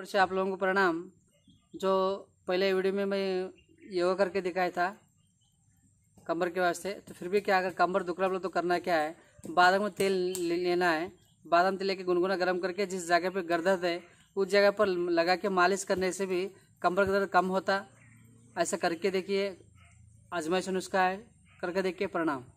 ऊपर से आप लोगों को प्रणाम जो पहले वीडियो में मैं योगा करके दिखाया था कमर के वास्ते तो फिर भी क्या अगर कमर दुख रहा तो करना क्या है बादाम में तेल लेना है बादाम तेल लेके गुनगुना गर्म करके जिस जगह पर गर्दर्द है उस जगह पर लगा के मालिश करने से भी कमर का दर्द कम होता ऐसा करके देखिए आजमाइश नुस्खा है करके देखिए प्रणाम